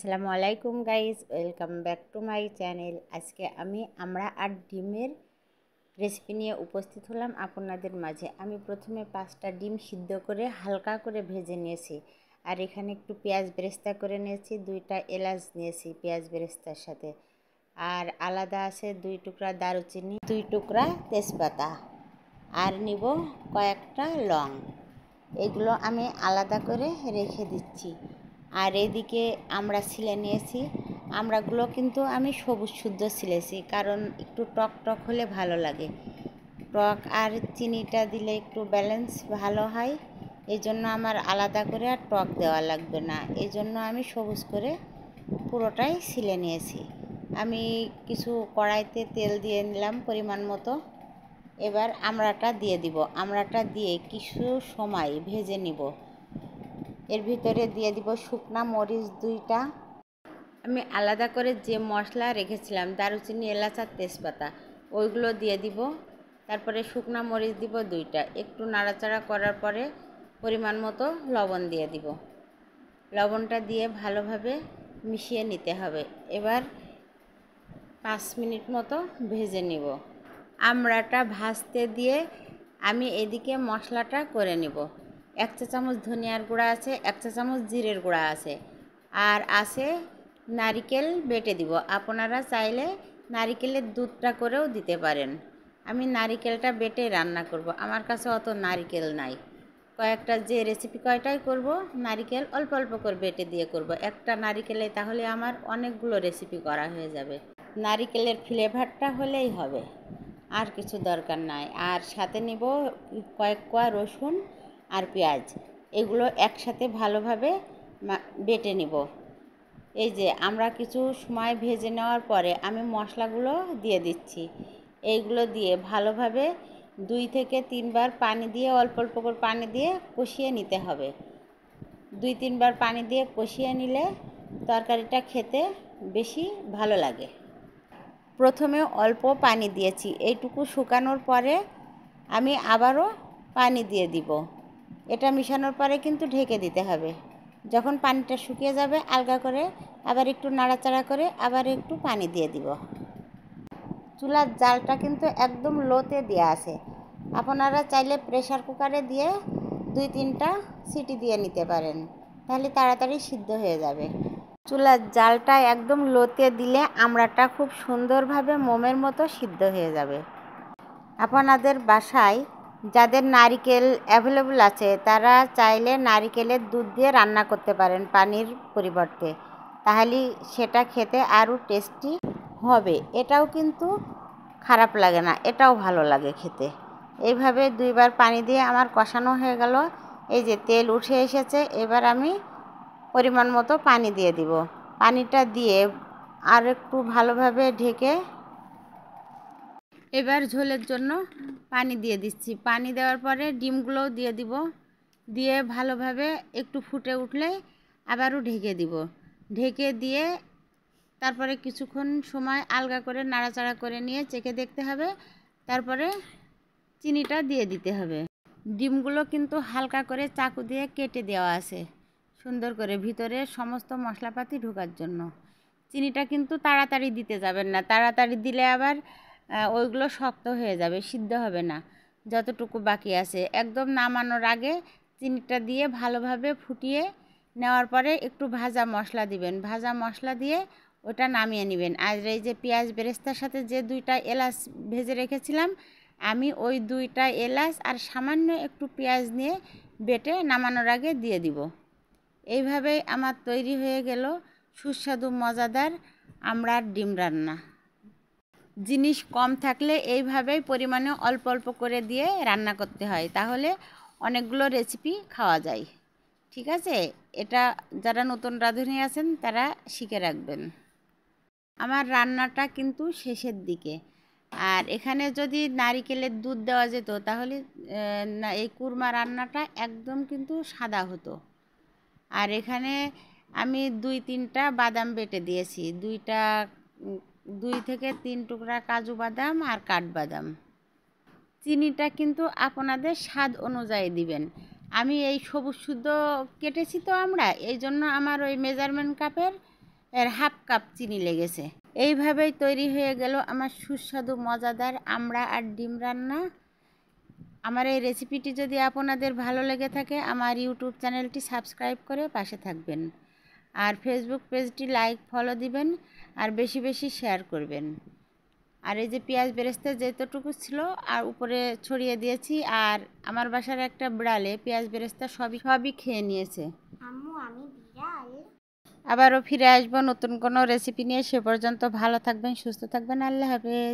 আসসালামু আলাইকুম guys welcome back to my channel আজকে আমি আমরা আর ডিমের রেসিপি নিয়ে উপস্থিত হলাম আপনাদের মাঝে আমি প্রথমে পাঁচটা ডিম সিদ্ধ করে হালকা করে ভেজে নিয়েছি আর এখানে একটু পেঁয়াজ বেরেস্তা করে নিয়েছি দুইটা এলাচ নিয়েছি পেঁয়াজ বেরেস্তার সাথে আর আলাদা আছে দুই টুকরা দারুচিনি দুই টুকরা তেজপাতা আর নিব কয়েকটা লং এগুলো আমি আলাদা করে রেখে দিচ্ছি আর এদিকে আমরা ছিলে নিয়েছি আমরাগুলো কিন্তু আমি সবুজ শুদ্ধ ছিলেছি কারণ একটু টক টক হলে ভালো লাগে টক আর চিনিটা দিলে একটু ব্যালেন্স ভালো হয় এই জন্য আমার আলাদা করে আর টক দেওয়া লাগবে না এই জন্য আমি সবুজ করে পুরোটাই ছিলে নিয়েছি আমি কিছু কড়াইতে তেল দিয়ে নিলাম পরিমাণ মতো এবার আমরাটা দিয়ে দিব আমরাটা দিয়ে কিছু সময় ভেজে নিব এর ভিতরে দিয়ে দিব শুকনা মরিচ দুইটা আমি আলাদা করে যে মশলা রেখেছিলাম দারুচিনি এলাচ আর তেজপাতা ওইগুলো দিয়ে দিব তারপরে শুকনা মরিচ দিব দুইটা একটু নাড়াচাড়া করার পরে পরিমাণ মতো লবণ দিয়ে দিব লবণটা দিয়ে ভালোভাবে মিশিয়ে নিতে হবে এবার পাঁচ মিনিট মতো ভেজে নিব আমড়াটা ভাজতে দিয়ে আমি এদিকে মশলাটা করে নিব এক চা চামচ ধনিয়ার গুঁড়া আছে এক চা চামচ জিরের গুঁড়া আছে আর আছে নারিকেল বেটে দিব আপনারা চাইলে নারিকেলের দুধটা করেও দিতে পারেন আমি নারিকেলটা বেটে রান্না করব আমার কাছে অত নারিকেল নাই কয়েকটা যে রেসিপি কয়টাই করব নারিকেল অল্প অল্প করে বেটে দিয়ে করব একটা নারিকেলে তাহলে আমার অনেকগুলো রেসিপি করা হয়ে যাবে নারিকেলের ফ্লেভারটা হলেই হবে আর কিছু দরকার নাই আর সাথে নিব কয়েক কোয়া রসুন আর পেঁয়াজ এগুলো একসাথে ভালোভাবে বেটে নিব এই যে আমরা কিছু সময় ভেজে নেওয়ার পরে আমি মশলাগুলো দিয়ে দিচ্ছি এইগুলো দিয়ে ভালোভাবে দুই থেকে তিনবার পানি দিয়ে অল্প অল্প করে পানি দিয়ে কষিয়ে নিতে হবে দুই তিনবার পানি দিয়ে কষিয়ে নিলে তরকারিটা খেতে বেশি ভালো লাগে প্রথমে অল্প পানি দিয়েছি এইটুকু শুকানোর পরে আমি আবারও পানি দিয়ে দিব এটা মিশানোর পরে কিন্তু ঢেকে দিতে হবে যখন পানিটা শুকিয়ে যাবে আলগা করে আবার একটু নাড়াচাড়া করে আবার একটু পানি দিয়ে দিব চুলার জালটা কিন্তু একদম লোতে দেওয়া আছে আপনারা চাইলে প্রেশার কুকারে দিয়ে দুই তিনটা সিটি দিয়ে নিতে পারেন তাহলে তাড়াতাড়ি সিদ্ধ হয়ে যাবে চুলার জালটা একদম লোতে দিলে আমড়াটা খুব সুন্দরভাবে মোমের মতো সিদ্ধ হয়ে যাবে আপনাদের বাসায় যাদের নারিকেল অ্যাভেলেবল আছে তারা চাইলে নারিকেলের দুধ দিয়ে রান্না করতে পারেন পানির পরিবর্তে তাহলে সেটা খেতে আরও টেস্টি হবে এটাও কিন্তু খারাপ লাগে না এটাও ভালো লাগে খেতে এইভাবে দুইবার পানি দিয়ে আমার কষানো হয়ে গেল এই যে তেল উঠে এসেছে এবার আমি পরিমাণ মতো পানি দিয়ে দিব পানিটা দিয়ে আর একটু ভালোভাবে ঢেকে এবার ঝোলের জন্য পানি দিয়ে দিচ্ছি পানি দেওয়ার পরে ডিমগুলোও দিয়ে দিব দিয়ে ভালোভাবে একটু ফুটে উঠলে আবারও ঢেকে দিব ঢেকে দিয়ে তারপরে কিছুক্ষণ সময় আলগা করে নাড়াচাড়া করে নিয়ে চেখে দেখতে হবে তারপরে চিনিটা দিয়ে দিতে হবে ডিমগুলো কিন্তু হালকা করে চাকু দিয়ে কেটে দেওয়া আছে সুন্দর করে ভিতরে সমস্ত মশলাপাতি ঢোকার জন্য চিনিটা কিন্তু তাড়াতাড়ি দিতে যাবেন না তাড়াতাড়ি দিলে আবার ওইগুলো শক্ত হয়ে যাবে সিদ্ধ হবে না যতটুকু বাকি আছে একদম নামানোর আগে চিনিটা দিয়ে ভালোভাবে ফুটিয়ে নেওয়ার পরে একটু ভাজা মশলা দিবেন ভাজা মশলা দিয়ে ওটা নামিয়ে নেবেন আর এই যে পেঁয়াজ বেরেস্তার সাথে যে দুইটা এলাচ ভেজে রেখেছিলাম আমি ওই দুইটা এলাচ আর সামান্য একটু পেঁয়াজ নিয়ে বেটে নামানোর আগে দিয়ে দিব এইভাবেই আমার তৈরি হয়ে গেল সুস্বাদু মজাদার আমরার ডিম রান্না জিনিস কম থাকলে এইভাবেই পরিমাণে অল্প অল্প করে দিয়ে রান্না করতে হয় তাহলে অনেকগুলো রেসিপি খাওয়া যায় ঠিক আছে এটা যারা নতুন রাঁধুনি আছেন তারা শিখে রাখবেন আমার রান্নাটা কিন্তু শেষের দিকে আর এখানে যদি নারিকেলের দুধ দেওয়া যেত তাহলে এই কুরমা রান্নাটা একদম কিন্তু সাদা হতো আর এখানে আমি দুই তিনটা বাদাম বেটে দিয়েছি দুইটা দুই থেকে তিন টুকরা কাজু বাদাম আর কাঠবাদাম চিনিটা কিন্তু আপনাদের স্বাদ অনুযায়ী দিবেন আমি এই সবুজ শুদ্ধ কেটেছি তো আমরা এই জন্য আমার ওই মেজারমেন্ট কাপের এর হাফ কাপ চিনি লেগেছে এইভাবেই তৈরি হয়ে গেল আমার সুস্বাদু মজাদার আমড়া আর ডিম রান্না আমার এই রেসিপিটি যদি আপনাদের ভালো লেগে থাকে আমার ইউটিউব চ্যানেলটি সাবস্ক্রাইব করে পাশে থাকবেন আর ফেসবুক পেজটি লাইক ফলো দিবেন আর বেশি বেশি শেয়ার করবেন আর এই যে পেঁয়াজ বেরেস্তা যেতটুকু ছিল আর উপরে ছড়িয়ে দিয়েছি আর আমার বাসার একটা বিড়ালে পেঁয়াজ বেরেস্তা সবই সবই খেয়ে নিয়েছে আবারও ফিরে আসবো নতুন কোনো রেসিপি নিয়ে সে পর্যন্ত ভালো থাকবেন সুস্থ থাকবেন আল্লাহ হাফেজ